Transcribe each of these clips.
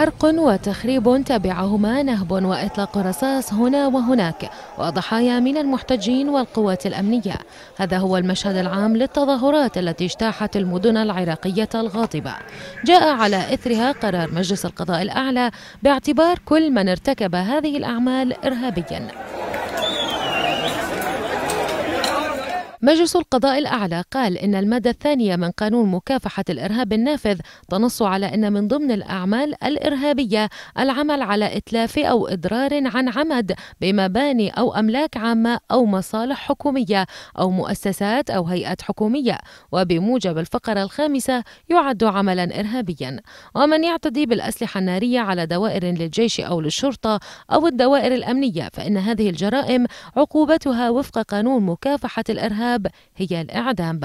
حرق وتخريب تبعهما نهب وإطلاق رصاص هنا وهناك وضحايا من المحتجين والقوات الأمنية هذا هو المشهد العام للتظاهرات التي اجتاحت المدن العراقية الغاضبة جاء على إثرها قرار مجلس القضاء الأعلى باعتبار كل من ارتكب هذه الأعمال إرهابياً مجلس القضاء الأعلى قال إن المادة الثانية من قانون مكافحة الإرهاب النافذ تنص على أن من ضمن الأعمال الإرهابية العمل على إتلاف أو إضرار عن عمد بمباني أو أملاك عامة أو مصالح حكومية أو مؤسسات أو هيئات حكومية وبموجب الفقرة الخامسة يعد عملا إرهابيا ومن يعتدي بالأسلحة النارية على دوائر للجيش أو للشرطة أو الدوائر الأمنية فإن هذه الجرائم عقوبتها وفق قانون مكافحة الإرهاب الإرهاب هي الإعدام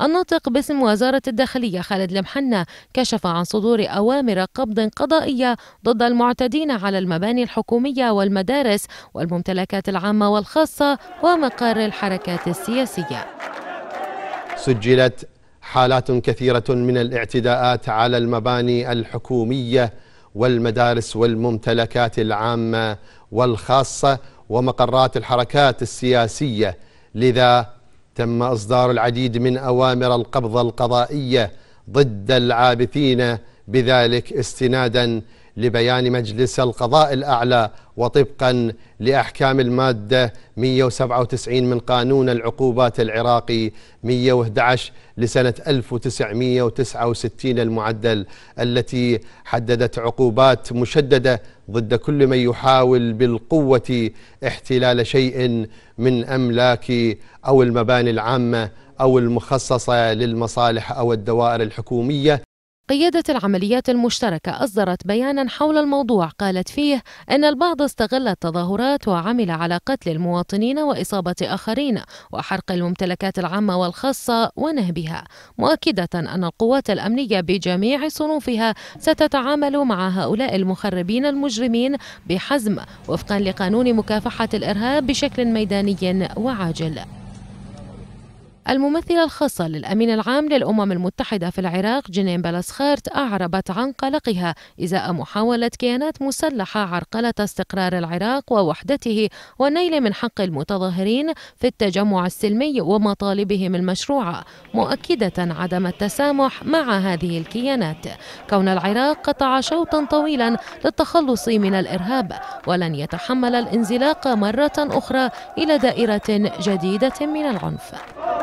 الناطق باسم وزارة الداخلية خالد المحنة كشف عن صدور أوامر قبض قضائية ضد المعتدين على المباني الحكومية والمدارس والممتلكات العامة والخاصة ومقر الحركات السياسية سجلت حالات كثيرة من الاعتداءات على المباني الحكومية والمدارس والممتلكات العامة والخاصة ومقرات الحركات السياسية لذا تم إصدار العديد من أوامر القبض القضائية ضد العابثين بذلك استنادا لبيان مجلس القضاء الأعلى وطبقا لأحكام المادة 197 من قانون العقوبات العراقي 111 لسنة 1969 المعدل التي حددت عقوبات مشددة ضد كل من يحاول بالقوة احتلال شيء من أملاك أو المباني العامة أو المخصصة للمصالح أو الدوائر الحكومية قيادة العمليات المشتركة أصدرت بيانا حول الموضوع قالت فيه أن البعض استغل التظاهرات وعمل على قتل المواطنين وإصابة آخرين وحرق الممتلكات العامة والخاصة ونهبها مؤكدة أن القوات الأمنية بجميع صنوفها ستتعامل مع هؤلاء المخربين المجرمين بحزم وفقا لقانون مكافحة الإرهاب بشكل ميداني وعاجل الممثلة الخاصة للأمين العام للأمم المتحدة في العراق جنين بلاسخارت أعربت عن قلقها إزاء محاولة كيانات مسلحة عرقلة استقرار العراق ووحدته والنيل من حق المتظاهرين في التجمع السلمي ومطالبهم المشروعة مؤكدة عدم التسامح مع هذه الكيانات كون العراق قطع شوطا طويلا للتخلص من الإرهاب ولن يتحمل الانزلاق مرة أخرى إلى دائرة جديدة من العنف